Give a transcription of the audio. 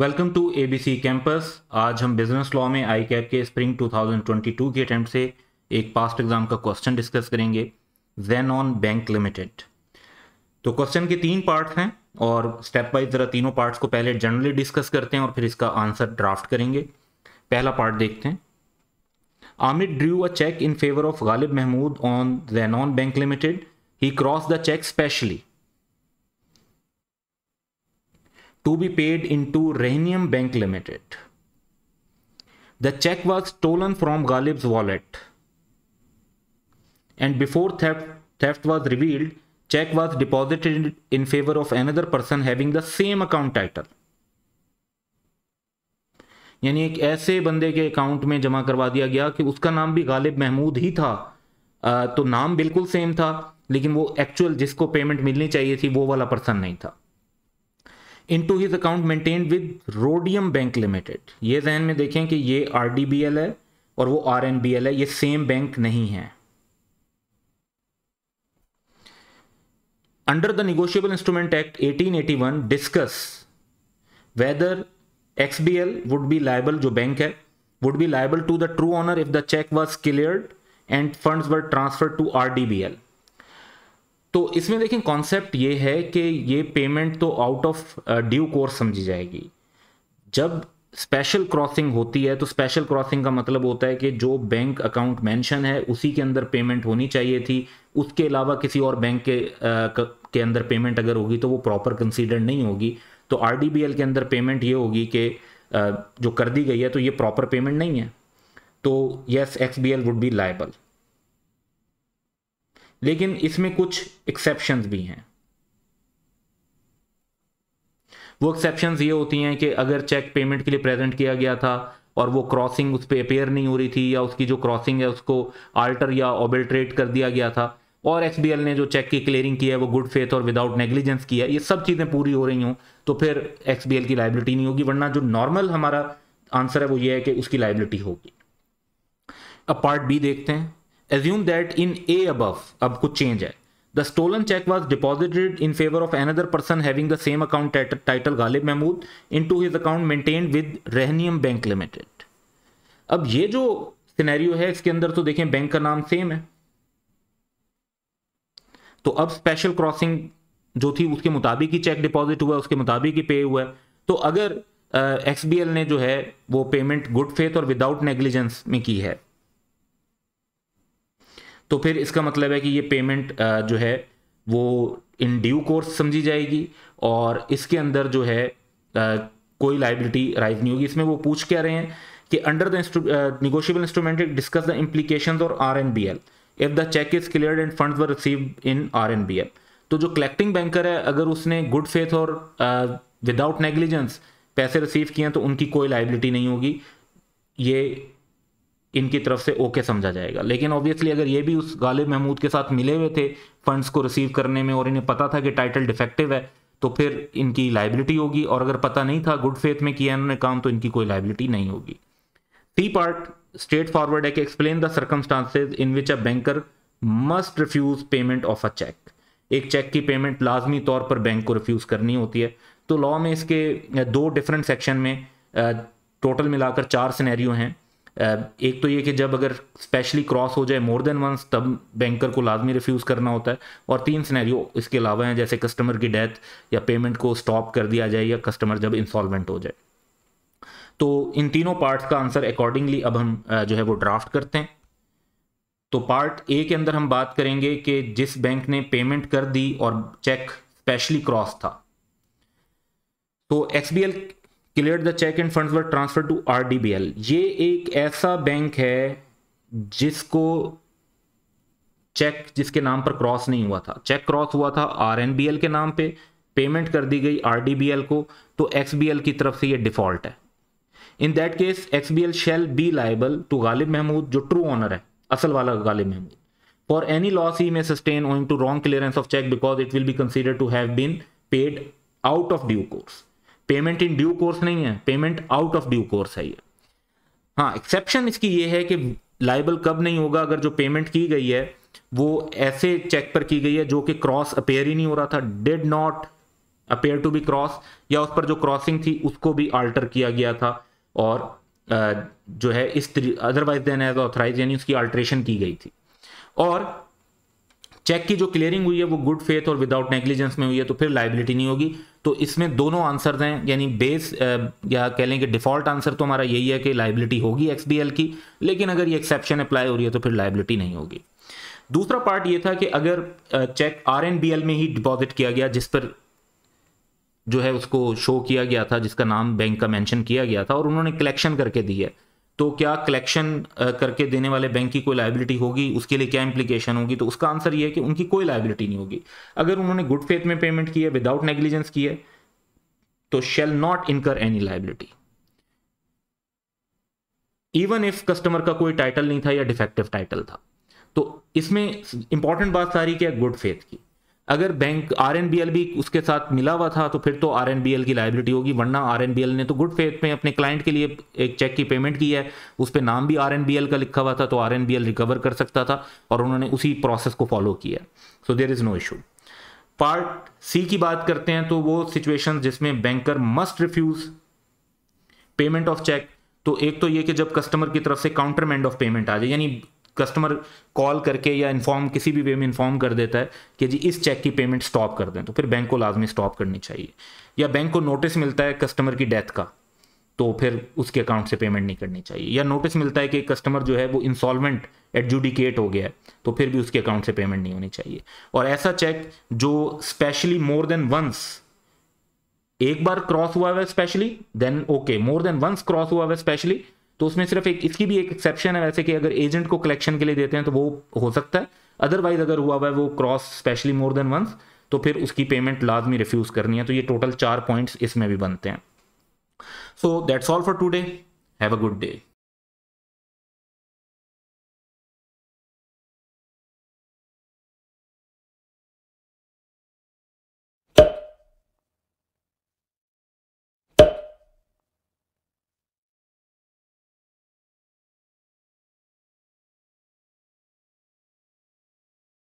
Welcome to ABC campus आज हम business law में आई कैप के स्प्रिंग 2022 के अटैम्प्ट से एक पास्ट एग्जाम का क्वेश्चन डिस्कस करेंगे जेन ऑन बैंक लिमिटेड तो क्वेश्चन के तीन पार्ट्स हैं और स्टेप बाई ज़रा तीनों पार्ट्स को पहले जनरली डिस्कस करते हैं और फिर इसका आंसर ड्राफ्ट करेंगे पहला पार्ट देखते हैं Amir drew a cheque in favour of Ghalib Mahmood on जेन ऑन बैंक लिमिटेड ही cross the cheque specially to be paid into Rahinium Bank Limited. The check was stolen from Ghalib's wallet. And before theft, theft was revealed, check was deposited in favor of another person having the same account title. यानी एक ऐसे बंदे के account में जमा करवा दिया गया कि उसका नाम भी गालिब महमूद ही था आ, तो नाम बिल्कुल सेम था लेकिन वो एक्चुअल जिसको पेमेंट मिलनी चाहिए थी वो वाला पर्सन नहीं था into his account maintain with रोडियम बैंक लिमिटेड ये जहन में देखें कि ये आर डी बी एल है और वो आर एन बी एल है ये सेम बैंक नहीं है under the negotiable instrument act eighteen eighty one discuss whether X B L would be liable जो बैंक है would be liable to the true owner if the cheque was clear and fund transfer to R D B L तो इसमें देखें concept ये है कि ये payment तो आउट ऑफ ड्यू कोर्स समझी जाएगी जब स्पेशल क्रॉसिंग होती है तो स्पेशल क्रॉसिंग का मतलब होता है कि जो बैंक अकाउंट मेंशन है उसी के अंदर पेमेंट होनी चाहिए थी उसके अलावा किसी और बैंक के आ, uh, के अंदर पेमेंट अगर होगी तो वो प्रॉपर कंसीडर नहीं होगी तो आर के अंदर पेमेंट ये होगी कि uh, जो कर दी गई है तो ये प्रॉपर पेमेंट नहीं है तो yes X B L would be liable लेकिन इसमें कुछ एक्सेप्शन भी हैं वो एक्सेप्शन ये होती हैं कि अगर चेक पेमेंट के लिए प्रेजेंट किया गया था और वो क्रॉसिंग उस पर अपेयर नहीं हो रही थी या उसकी जो क्रॉसिंग है उसको आल्टर या ऑबल्ट्रेट कर दिया गया था और एस ने जो चेक की क्लियरिंग की है वो गुड फेथ और विदाउट नेग्लिजेंस किया ये सब चीज़ें पूरी हो रही हों तो फिर एस की लाइबिलिटी नहीं होगी वरना जो नॉर्मल हमारा आंसर है वो ये है कि उसकी लाइबिलिटी होगी अब पार्ट बी देखते हैं assume that in a above, अब कुछ चेंज है the stolen cheque was deposited in favour of another person having the same account title Ghalib Mahmood into his account maintain with रहनियम बैंक लिमिटेड अब ये जो scenario है इसके अंदर तो देखें बैंक का नाम सेम है तो अब स्पेशल क्रॉसिंग जो थी उसके मुताबिक ही चेक डिपॉजिट हुआ उसके मुताबिक ही पे हुआ है तो अगर एक्स uh, ने जो है वो पेमेंट गुड फेथ और विदाउट नेग्लिजेंस में की है तो फिर इसका मतलब है कि ये पेमेंट जो है वो इन ड्यू कोर्स समझी जाएगी और इसके अंदर जो है कोई लाइबिलिटी राइज नहीं होगी इसमें वो पूछ क्या रहे हैं कि under the negotiable instrument discuss the implication और R N B L if the cheque is clear and fund receive in R N B L तो जो कलेक्टिंग बैंकर है अगर उसने गुड फेथ और विदाउट नेग्लिजेंस पैसे रिसीव किए हैं तो उनकी कोई लाइबिलिटी नहीं होगी ये इनकी तरफ से ओके समझा जाएगा लेकिन ऑब्वियसली अगर ये भी उस गालिब महमूद के साथ मिले हुए थे फंड्स को रिसीव करने में और इन्हें पता था कि टाइटल डिफेक्टिव है तो फिर इनकी लाइबिलिटी होगी और अगर पता नहीं था गुड फेथ में किया इन्होंने काम तो इनकी कोई लाइबिलिटी नहीं होगी सी पार्ट स्ट्रेट फॉरवर्ड है कि explain the circumstances in which a banker must refuse payment of a cheque एक चेक की पेमेंट लाजमी तौर पर बैंक को रिफ्यूज़ करनी होती है तो लॉ में इसके दो डिफरेंट सेक्शन में टोटल मिलाकर चार सिनेरियो हैं एक तो ये कि जब अगर स्पेशली क्रॉस हो जाए मोर देन वंस तब बैंकर को लाजमी रिफ्यूज़ करना होता है और तीन स्नैरियो इसके अलावा हैं जैसे कस्टमर की डेथ या पेमेंट को स्टॉप कर दिया जाए या कस्टमर जब इंसॉल्वेंट हो जाए तो इन तीनों पार्ट्स का आंसर अकॉर्डिंगली अब हम जो है वो ड्राफ्ट करते हैं तो पार्ट ए के अंदर हम बात करेंगे कि जिस बैंक ने पेमेंट कर दी और चेक स्पेशली क्रॉस था तो X clear the cheque and fund transfer to L ये एक ऐसा बैंक है जिसको चेक जिसके नाम पर क्रॉस नहीं हुआ था चेक क्रॉस हुआ था एल के नाम पे पेमेंट कर दी गई एल को तो एल की तरफ से ये डिफॉल्ट है in that case X B L shall be liable to Ghalib Mahmood जो ट्रू ऑनर है असल वाला Ghalib Mahmood for any loss he may sustain owing to wrong clearance of cheque because it will be consider to have been paid out of due course payment in due course नहीं है payment out of due course है ये हाँ exception इसकी ये है कि liable कब नहीं होगा अगर जो पेमेंट की गई है वो ऐसे चेक पर की गई है जो कि क्रॉस अपेयर ही नहीं हो रहा था did not appear to be cross या उस पर जो क्रॉसिंग थी उसको भी आल्टर किया गया था और जो है इस अदरवाइज देन एज ऑथराइज यानी उसकी अल्ट्रेशन की गई थी और चेक की जो क्लियरिंग हुई है वो गुड फेथ और विदाउट नेग्लिजेंस में हुई है तो फिर लाइबिलिटी नहीं होगी तो इसमें दोनों आंसर हैं यानी बेस या कह लें कि डिफॉल्ट आंसर तो हमारा यही है कि लाइबिलिटी होगी एक्स की लेकिन अगर ये एक्सेप्शन अप्लाई हो रही है तो फिर लाइबिलिटी नहीं होगी दूसरा पार्ट ये था कि अगर चेक आर में ही डिपॉजिट किया गया जिस पर जो है उसको शो किया गया था जिसका नाम बैंक का मेंशन किया गया था और उन्होंने कलेक्शन करके दी है तो क्या कलेक्शन करके देने वाले बैंक की कोई लाइबिलिटी होगी उसके लिए क्या इंप्लीकेशन होगी तो उसका आंसर ये है कि उनकी कोई लाइबिलिटी नहीं होगी अगर उन्होंने गुड फेथ में पेमेंट किया विदाउट नेग्लिजेंस की है तो shall not incur any liability even if customer का कोई टाइटल नहीं था या डिफेक्टिव टाइटल था तो इसमें इंपॉर्टेंट बात सारी क्या गुड फेथ की अगर बैंक आर भी उसके साथ मिला हुआ था तो फिर तो आर की लाइबिलिटी होगी वरना आर ने तो गुड फेथ में अपने क्लाइंट के लिए एक चेक की पेमेंट की है उस पर नाम भी आर का लिखा हुआ था तो आर रिकवर कर सकता था और उन्होंने उसी प्रोसेस को फॉलो किया so there is no issue part C की बात करते हैं तो वो सिचुएशन जिसमें banker must refuse payment of cheque तो एक तो ये कि जब कस्टमर की तरफ से काउंटर मैंड ऑफ पेमेंट आ जाए यानी कस्टमर कॉल करके या इन्फॉर्म किसी भी वे में इन्फॉर्म कर देता है कि जी इस चेक की पेमेंट स्टॉप कर दें तो फिर बैंक को लाजमी स्टॉप करनी चाहिए या बैंक को नोटिस मिलता है कस्टमर की डेथ का तो फिर उसके अकाउंट से पेमेंट नहीं करनी चाहिए या नोटिस मिलता है कि कस्टमर जो है वो इंसॉलमेंट एडजुडिकेट हो गया है तो फिर भी उसके अकाउंट से पेमेंट नहीं होनी चाहिए और ऐसा चेक जो स्पेशली मोर देन वंस एक बार क्रॉस हुआ हुआ है specially then okay more than once cross हुआ हुआ है स्पेशली तो उसमें सिर्फ एक इसकी भी एक एक्सेप्शन है वैसे कि अगर एजेंट को कलेक्शन के लिए देते हैं तो वो हो सकता है अदरवाइज अगर हुआ हुआ है वो cross specially more than once तो फिर उसकी पेमेंट लाजमी रिफ्यूज़ करनी है तो ये टोटल चार पॉइंट्स इसमें भी बनते हैं so that's all for today have a good day